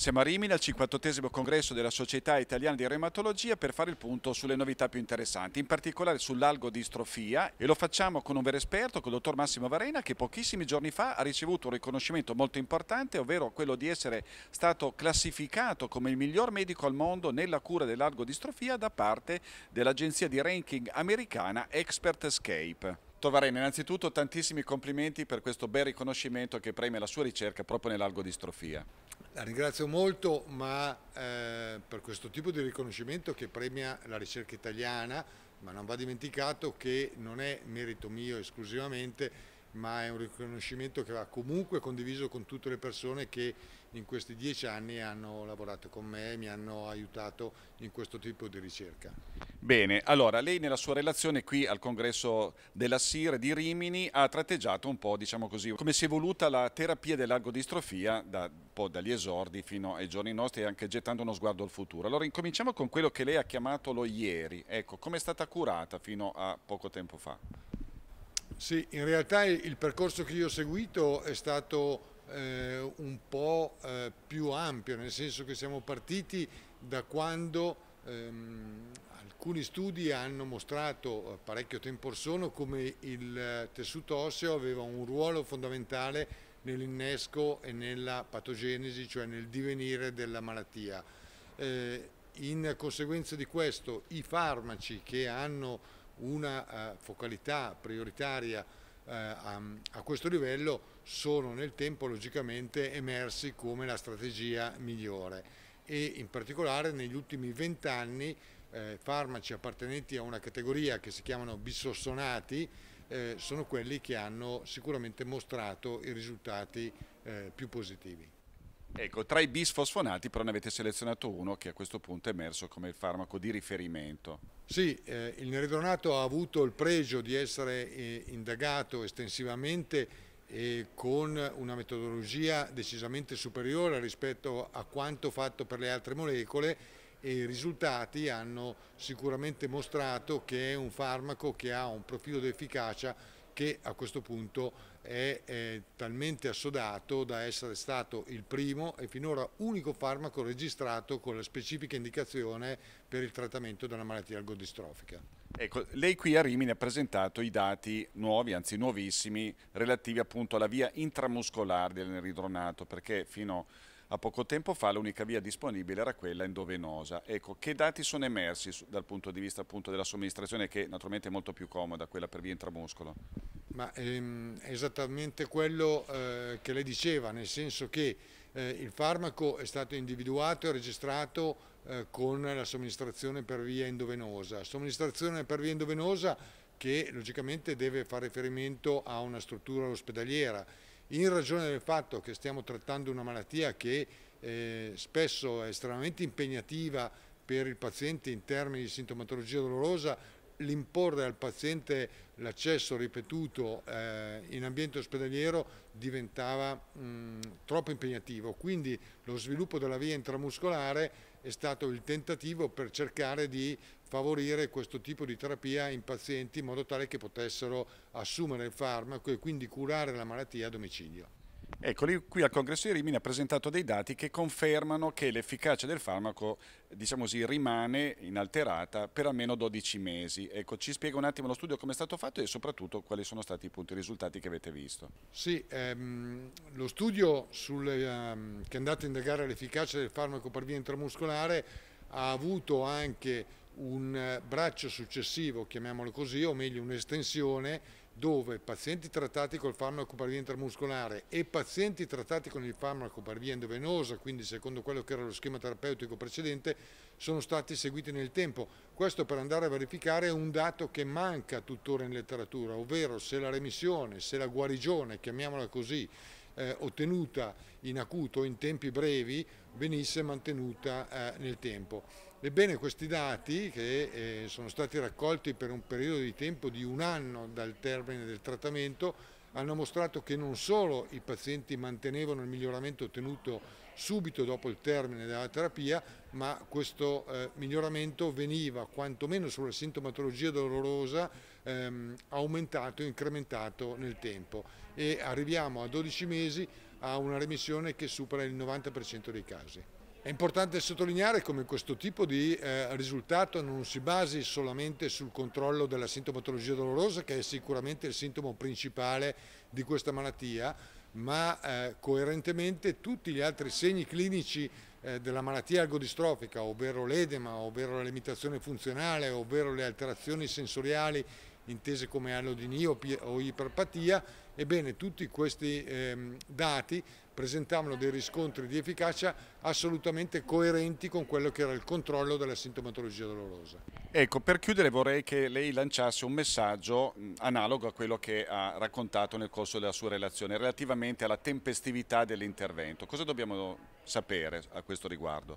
Siamo a Rimini al 58 congresso della Società Italiana di Reumatologia per fare il punto sulle novità più interessanti, in particolare sull'algodistrofia e lo facciamo con un vero esperto, con il dottor Massimo Varena che pochissimi giorni fa ha ricevuto un riconoscimento molto importante, ovvero quello di essere stato classificato come il miglior medico al mondo nella cura dell'algodistrofia da parte dell'agenzia di ranking americana ExpertScape. Tovarene, innanzitutto tantissimi complimenti per questo bel riconoscimento che preme la sua ricerca proprio nell'algodistrofia. La ringrazio molto ma, eh, per questo tipo di riconoscimento che premia la ricerca italiana, ma non va dimenticato che non è merito mio esclusivamente, ma è un riconoscimento che va comunque condiviso con tutte le persone che in questi dieci anni hanno lavorato con me e mi hanno aiutato in questo tipo di ricerca. Bene, allora lei nella sua relazione qui al congresso della SIR di Rimini ha tratteggiato un po', diciamo così, come si è evoluta la terapia dell'argodistrofia da, un po' dagli esordi fino ai giorni nostri e anche gettando uno sguardo al futuro. Allora incominciamo con quello che lei ha chiamato lo ieri, ecco, come è stata curata fino a poco tempo fa? Sì, in realtà il percorso che io ho seguito è stato eh, un po' eh, più ampio, nel senso che siamo partiti da quando ehm, alcuni studi hanno mostrato eh, parecchio tempo or sono come il tessuto osseo aveva un ruolo fondamentale nell'innesco e nella patogenesi, cioè nel divenire della malattia. Eh, in conseguenza di questo i farmaci che hanno una eh, focalità prioritaria eh, a questo livello sono nel tempo logicamente emersi come la strategia migliore e in particolare negli ultimi vent'anni eh, farmaci appartenenti a una categoria che si chiamano bisossonati eh, sono quelli che hanno sicuramente mostrato i risultati eh, più positivi. Ecco, tra i bisfosfonati però ne avete selezionato uno che a questo punto è emerso come il farmaco di riferimento. Sì, eh, il neridronato ha avuto il pregio di essere eh, indagato estensivamente e eh, con una metodologia decisamente superiore rispetto a quanto fatto per le altre molecole e i risultati hanno sicuramente mostrato che è un farmaco che ha un profilo di efficacia che a questo punto è, è talmente assodato da essere stato il primo e finora unico farmaco registrato con la specifica indicazione per il trattamento della malattia algodistrofica. Ecco, lei qui a Rimini ha presentato i dati nuovi, anzi nuovissimi, relativi appunto alla via intramuscolare dell'eridronato, perché fino a a poco tempo fa l'unica via disponibile era quella endovenosa. Ecco, che dati sono emersi dal punto di vista appunto, della somministrazione che naturalmente è molto più comoda, quella per via intramuscolo? Ma ehm, esattamente quello eh, che lei diceva, nel senso che eh, il farmaco è stato individuato e registrato eh, con la somministrazione per via endovenosa. Somministrazione per via endovenosa che logicamente deve fare riferimento a una struttura ospedaliera in ragione del fatto che stiamo trattando una malattia che eh, spesso è estremamente impegnativa per il paziente in termini di sintomatologia dolorosa, l'imporre al paziente l'accesso ripetuto eh, in ambiente ospedaliero diventava mh, mm, troppo impegnativo, quindi lo sviluppo della via intramuscolare è stato il tentativo per cercare di favorire questo tipo di terapia in pazienti in modo tale che potessero assumere il farmaco e quindi curare la malattia a domicilio. Eccoli, qui al congresso di Rimini ha presentato dei dati che confermano che l'efficacia del farmaco diciamo così, rimane inalterata per almeno 12 mesi. Ecco, ci spiega un attimo lo studio come è stato fatto e soprattutto quali sono stati appunto, i risultati che avete visto. Sì, ehm, lo studio sul, ehm, che è andato a indagare l'efficacia del farmaco per via intramuscolare ha avuto anche un braccio successivo, chiamiamolo così, o meglio un'estensione dove pazienti trattati col farmaco per via intramuscolare e pazienti trattati con il farmaco per via endovenosa, quindi secondo quello che era lo schema terapeutico precedente, sono stati seguiti nel tempo. Questo per andare a verificare un dato che manca tuttora in letteratura, ovvero se la remissione, se la guarigione, chiamiamola così, eh, ottenuta in acuto in tempi brevi venisse mantenuta eh, nel tempo. Ebbene questi dati che eh, sono stati raccolti per un periodo di tempo di un anno dal termine del trattamento hanno mostrato che non solo i pazienti mantenevano il miglioramento ottenuto subito dopo il termine della terapia, ma questo eh, miglioramento veniva quantomeno sulla sintomatologia dolorosa ehm, aumentato, incrementato nel tempo e arriviamo a 12 mesi a una remissione che supera il 90% dei casi. È importante sottolineare come questo tipo di eh, risultato non si basi solamente sul controllo della sintomatologia dolorosa, che è sicuramente il sintomo principale di questa malattia, ma eh, coerentemente tutti gli altri segni clinici eh, della malattia algodistrofica, ovvero l'edema, ovvero la limitazione funzionale, ovvero le alterazioni sensoriali intese come anodinia o iperpatia, ebbene tutti questi ehm, dati presentavano dei riscontri di efficacia assolutamente coerenti con quello che era il controllo della sintomatologia dolorosa. Ecco, per chiudere vorrei che lei lanciasse un messaggio analogo a quello che ha raccontato nel corso della sua relazione relativamente alla tempestività dell'intervento. Cosa dobbiamo sapere a questo riguardo?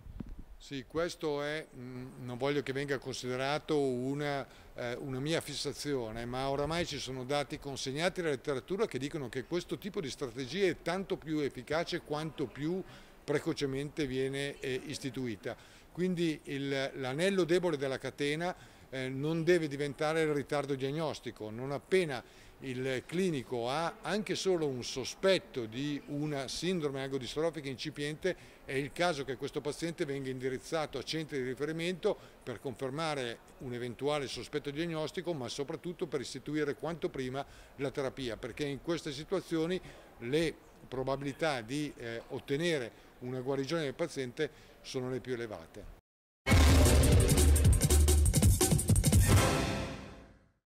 Sì, questo è, mm, non voglio che venga considerato una, eh, una, mia fissazione, ma oramai ci sono dati consegnati alla letteratura che dicono che questo tipo di strategia è tanto più efficace quanto più precocemente viene eh, istituita. Quindi l'anello debole della catena eh, non deve diventare il ritardo diagnostico, non appena il clinico ha anche solo un sospetto di una sindrome agodistrofica incipiente è il caso che questo paziente venga indirizzato a centri di riferimento per confermare un eventuale sospetto diagnostico ma soprattutto per istituire quanto prima la terapia perché in queste situazioni le probabilità di eh, ottenere una guarigione del paziente sono le più elevate.